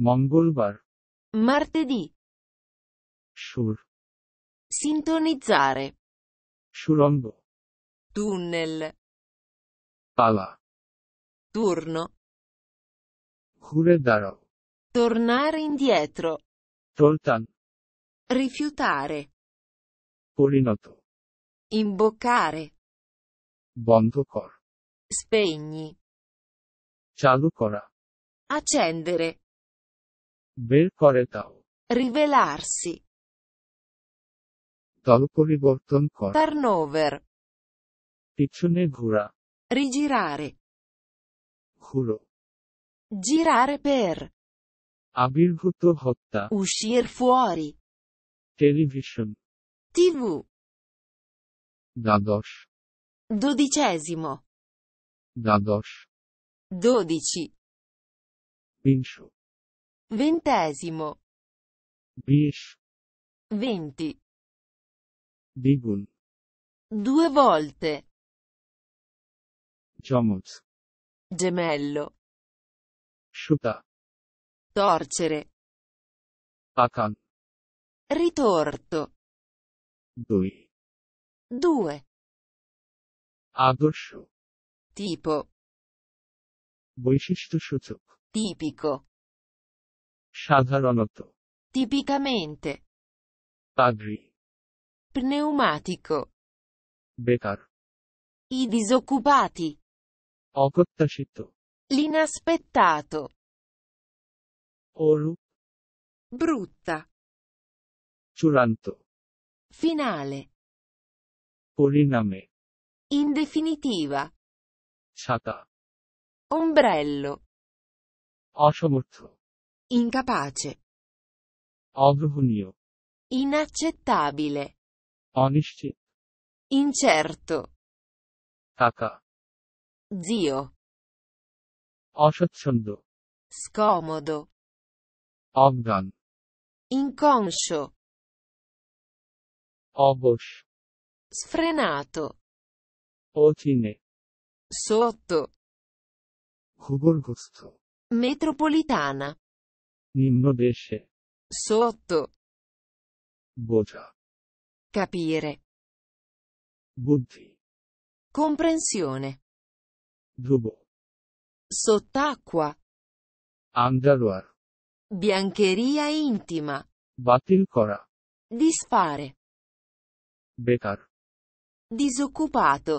Mongolbar. Martedì. Shur. Sintonizzare. Shurongo. Tunnel. Pala. Turno. Huredaro. Tornare indietro. Toltan. Rifiutare. Polinoto. Imboccare. Bondocor. Spegni. Cialukora. Accendere. বের করে দাও rivelarsi দল পরিবর্তন করা turnover পিছনে ঘোরা rigirare ঘুরো girare per আবির্ভূত হত্যা uscir fuori টেলিভিশন tv দ্বাদশ dodicesimo দ্বাদশ dodici বিংশ Ventesimo. Beş. Venti. Bir Due volte. Camut. Gemello. Shuta. Torcere. Akan. Ritorto. Dui. Due. Adosho. Tipo. Boişiştuşutuk. Tipico. সাধারণত tipicamente পাগড়ি pneumatico বেকার i disoccupati অপ্রত্যাশিত l'inaspettato oru brutta চূড়ান্ত finale পরিণামে in definitiva ছাতা ombrello অসমর্থ Incapace. অগ্রহণীয় Inaccettabile. Onisci. Incerto. টাকা Zio. অস্বচ্ছন্দ Scomodo. অজ্ঞান Inconscio. অবশ Sfrenato. অচিনে Sotto. ভূগর্ভস্থ Metropolitana. নিম্নদেশে sotto বোঝা capire Buddhi. comprensione ধ্রুব sott'acqua আন্ডারওয়ার biancheria intima বাতিল করা disfare বেকার disoccupato